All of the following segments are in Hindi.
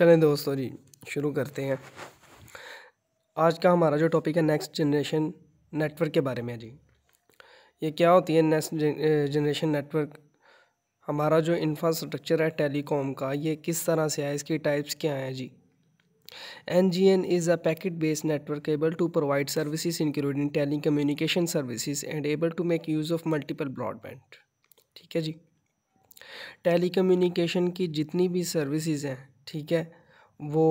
चलें दोस्तों जी शुरू करते हैं आज का हमारा जो टॉपिक है नेक्स्ट जनरेशन नेटवर्क के बारे में जी ये क्या होती है नेक्स्ट जनरेशन नेटवर्क हमारा जो इंफ्रास्ट्रक्चर है टेलीकॉम का ये किस तरह से है इसकी टाइप्स क्या हैं G N G N is a packet based network able to provide services including telecommunication services and able to make use of multiple broadband ठीक है जी टेली कम्युनिकेशन की जितनी भी सर्विसेज हैं ठीक है वो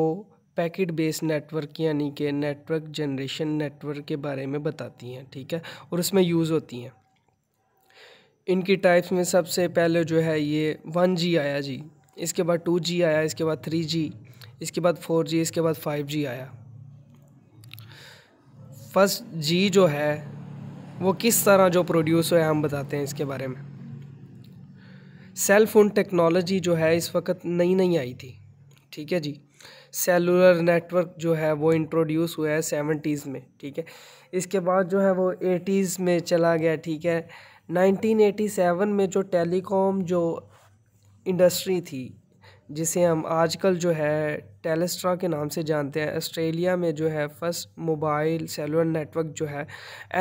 पैकेट बेस्ड नेटवर्क यानी कि नेटवर्क जनरेशन नेटवर्क के बारे में बताती हैं ठीक है और उसमें यूज़ होती हैं इनकी टाइप्स में सबसे पहले जो है ये वन जी आया जी इसके बाद टू जी आया इसके बाद थ्री जी इसके बाद फोर जी इसके बाद फाइव जी आया फर्स्ट जी जो है वो किस तरह जो प्रोड्यूस हुआ है हम बताते हैं इसके बारे में सेल फ़ोन टेक्नोलॉजी जो है इस वक्त नई नई आई थी ठीक है जी सेलुलर नेटवर्क जो है वो इंट्रोड्यूस हुआ है सेवेंटीज़ में ठीक है इसके बाद जो है वो एटीज़ में चला गया ठीक है 1987 में जो टेलीकॉम जो इंडस्ट्री थी जिसे हम आजकल जो है टेलेस्ट्रा के नाम से जानते हैं ऑस्ट्रेलिया में जो है फर्स्ट मोबाइल सेलुलर नेटवर्क जो है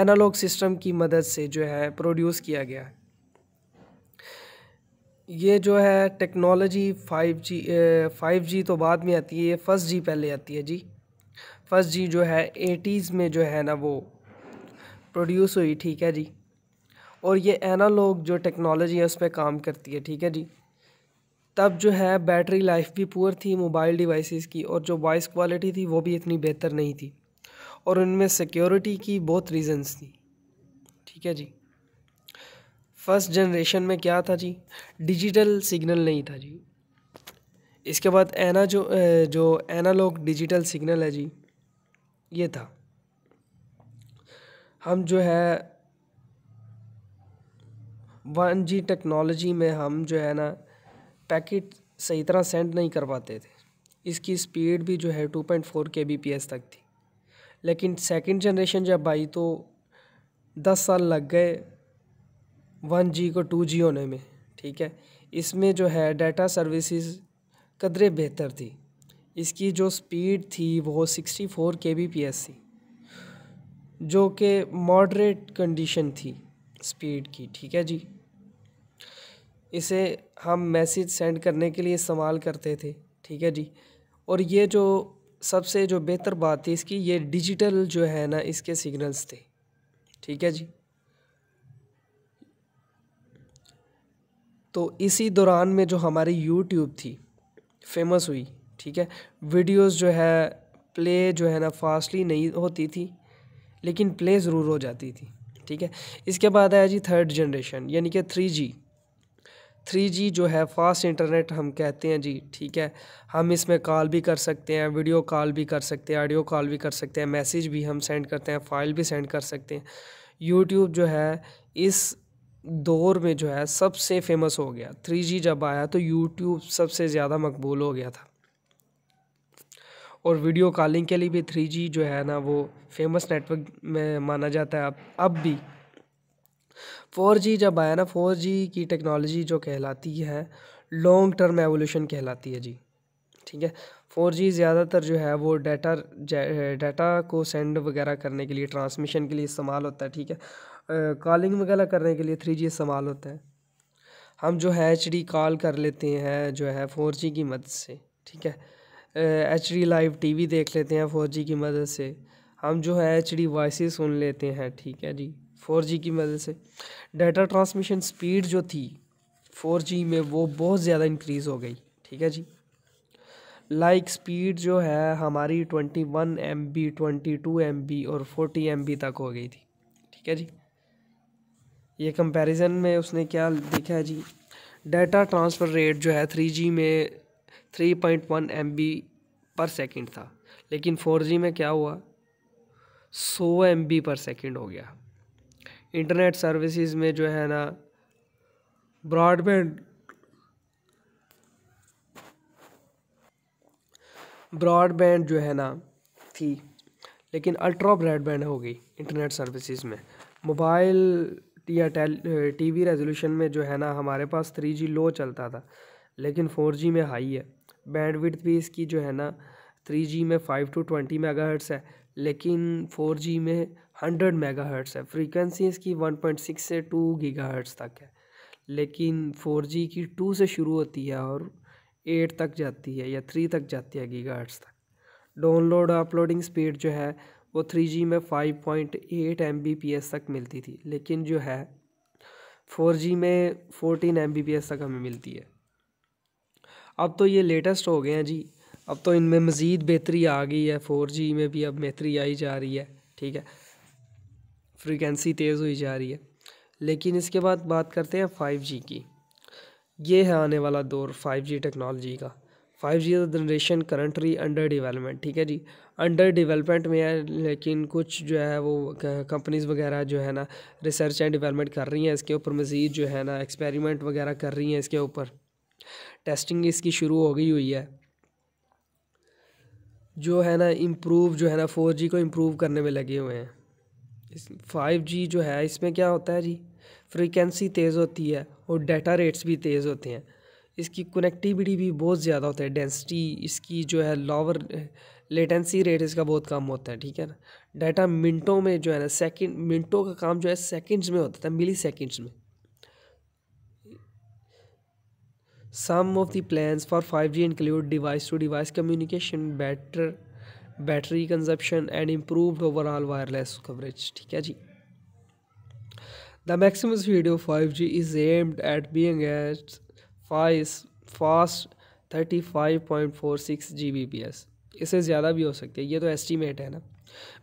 एनालॉग सिस्टम की मदद से जो है प्रोड्यूस किया गया है ये जो है technology five G five G तो बाद में आती है ये फर्स्ट जी पहले आती है जी फर्स्ट जी जो है एटीज़ में जो है ना वो प्रोड्यूस हुई ठीक है जी और ये एनालॉग जो टेक्नोलॉजी है उस पर काम करती है ठीक है जी तब जो है बैटरी लाइफ भी पुअर थी मोबाइल डिवाइसेस की और जो वॉइस क्वालिटी थी वो भी इतनी बेहतर नहीं थी और उनमें सिक्योरिटी की बहुत रीज़न्स थी ठीक है जी फर्स्ट जनरेशन में क्या था जी डिजिटल सिग्नल नहीं था जी इसके बाद एना जो जो एनालॉग डिजिटल सिग्नल है जी ये था हम जो है वन जी टेक्नोलॉजी में हम जो है ना पैकेट सही तरह सेंड नहीं कर पाते थे इसकी स्पीड भी जो है two point four K B P S तक थी लेकिन सेकंड जनरेशन जब आई तो दस साल लग गए वन जी को टू जी होने में ठीक है इसमें जो है डाटा सर्विसेज कदरे बेहतर थी इसकी जो स्पीड थी वो sixty four K B P S थी जो कि मॉडरेट कंडीशन थी स्पीड की ठीक है जी इसे हम मैसेज सेंड करने के लिए इस्तेमाल करते थे ठीक है जी और ये जो सबसे जो बेहतर बात थी इसकी ये डिजिटल जो है ना इसके सिग्नल्स थे ठीक है जी तो इसी दौरान में जो हमारी यूट्यूब थी फेमस हुई ठीक है वीडियोस जो है प्ले जो है ना फास्टली नहीं होती थी लेकिन प्ले ज़रूर हो जाती थी ठीक है इसके बाद आया जी थर्ड जनरेशन यानी कि थ्री जी थ्री जी जो है फास्ट इंटरनेट हम कहते हैं जी ठीक है हम इसमें कॉल भी कर सकते हैं वीडियो कॉल भी कर सकते हैं ऑडियो कॉल भी कर सकते हैं मैसेज भी हम सेंड करते हैं फाइल भी सेंड कर सकते हैं यूट्यूब जो है इस दौर में जो है सबसे फेमस हो गया थ्री जी जब आया तो यूट्यूब सबसे ज़्यादा मकबूल हो गया था और वीडियो कॉलिंग के लिए भी थ्री जी जो है ना वो फेमस नेटवर्क में माना जाता है अब अब भी फोर जी जब आया ना फोर जी की टेक्नोलॉजी जो कहलाती है लॉन्ग टर्म एवोल्यूशन कहलाती है जी ठीक है फोर जी ज़्यादातर जो है वो डाटा डाटा को सेंड वगैरह करने के लिए ट्रांसमिशन के लिए इस्तेमाल होता है ठीक है कॉलिंग वगैरह करने के लिए थ्री जी इस्तेमाल होता है हम जो है एच डी कॉल कर लेते हैं जो है फोर जी की मदद से ठीक है H D live T V देख लेते हैं फोर जी की मदद से हम जो है एच डी वॉइस सुन लेते हैं ठीक है जी फोर जी की मदद से डाटा ट्रांसमिशन स्पीड जो थी फोर जी में वो बहुत ज़्यादा इंक्रीज़ हो गई ठीक है जी लाइक like स्पीड जो है हमारी twenty one M B twenty two M B और फोर्टी एम बी तक हो गई थी ठीक है जी ये कंपैरिजन में उसने क्या देखा है जी डाटा ट्रांसफ़र रेट जो है थ्री जी में three point one M B पर सेकेंड था लेकिन फोर जी में क्या हुआ सौ एम बी पर सेकेंड हो गया इंटरनेट सर्विसेज में जो है ना ब्रॉडबैंड ब्रॉडबैंड जो है ना थी लेकिन अल्ट्रा ब्रॉडबैंड हो गई इंटरनेट सर्विसेज में मोबाइल या टेल टीवी रेजोल्यूशन में जो है ना हमारे पास थ्री जी लो चलता था लेकिन फोर जी में हाई है बैंडविड्थ भी इसकी जो है ना थ्री जी में five two twenty megahertz है लेकिन फोर जी में हंड्रेड मेगा हर्ट्स है फ्रीकवेंसी इसकी वन पॉइंट सिक्स से टू गीगा हर्ट्स तक है लेकिन फोर जी की टू से शुरू होती है और एट तक जाती है या थ्री तक जाती है गीगा हर्ट्स तक डाउनलोड अपलोडिंग स्पीड जो है वो थ्री जी में five point eight M B P S तक मिलती थी लेकिन जो है फोर जी में fourteen M B P S तक हमें मिलती है अब तो ये लेटेस्ट हो गए हैं जी अब तो इनमें मज़ीद बेहतरी आ गई है फोर जी में भी अब बेहतरी आई जा रही है ठीक है फ्रीक्वेंसी तेज़ हुई जा रही है लेकिन इसके बाद बात करते हैं फाइव जी की ये है आने वाला दौर फाइव जी टेक्नोलॉजी का five G generation currently under development ठीक है जी अंडर डेवलपमेंट में है लेकिन कुछ जो है वो कंपनीज़ वगैरह जो है ना रिसर्च एंड डेवलपमेंट कर रही हैं इसके ऊपर मज़ीद जो है ना एक्सपेरिमेंट वगैरह कर रही हैं इसके ऊपर टेस्टिंग इसकी शुरू हो गई हुई है जो है ना इम्प्रूव जो है ना फोर जी को इम्प्रूव करने में लगे हुए हैं फाइव जी जो है इसमें क्या होता है जी फ्रीक्वेंसी तेज़ होती है और डाटा रेट्स भी तेज़ होते हैं इसकी कनेक्टिविटी भी बहुत ज़्यादा होता है डेंसिटी इसकी जो है लोअर लेटेंसी रेट इसका बहुत कम होता है ठीक है ना डाटा मिनटों में जो है ना सेकंड मिनटों का काम जो है सेकंड्स में होता था मिली सेकेंड्स में some of the plans for five G include device to device communication better battery consumption and improve overall wireless coverage ठीक है जी the maximum speed of five G is aimed at being at fas fast thirty five point four six G B P S इससे ज़्यादा भी हो सकती है ये तो एस्टीमेट है ना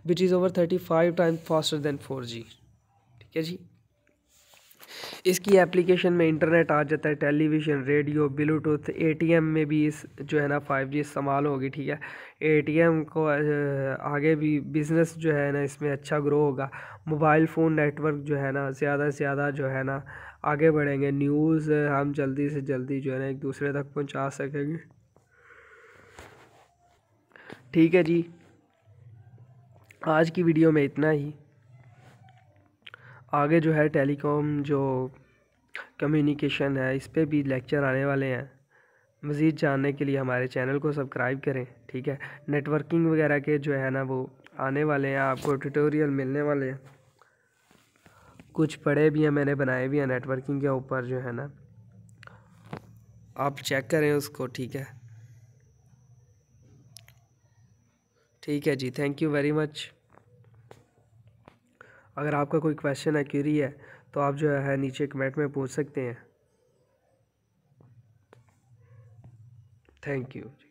which is over thirty five time faster than four G ठीक है जी इसकी एप्लीकेशन में इंटरनेट आ जाता है टेलीविज़न रेडियो ब्लूटूथ एटीएम में भी इस जो है ना फाइव जी इस्तेमाल होगी ठीक है एटीएम को आगे भी बिज़नेस जो है ना इसमें अच्छा ग्रो होगा मोबाइल फ़ोन नेटवर्क जो है ना ज़्यादा से ज़्यादा जो है ना आगे बढ़ेंगे न्यूज़ हम जल्दी से जल्दी जो है ना एक दूसरे तक पहुंचा सकेंगे ठीक है जी आज की वीडियो में इतना ही आगे जो है टेलीकॉम जो कम्युनिकेशन है इस पर भी लेक्चर आने वाले हैं मज़ीद जानने के लिए हमारे चैनल को सब्सक्राइब करें ठीक है नेटवर्किंग वगैरह के जो है ना वो आने वाले हैं आपको ट्यूटोरियल मिलने वाले हैं कुछ पढ़े भी हैं मैंने बनाए भी हैं नेटवर्किंग के ऊपर जो है ना आप चेक करें उसको ठीक है ठीक है जी थैंक यू वेरी मच अगर आपका कोई क्वेश्चन है क्यूरी है तो आप जो है नीचे कमेंट में पूछ सकते हैं थैंक यू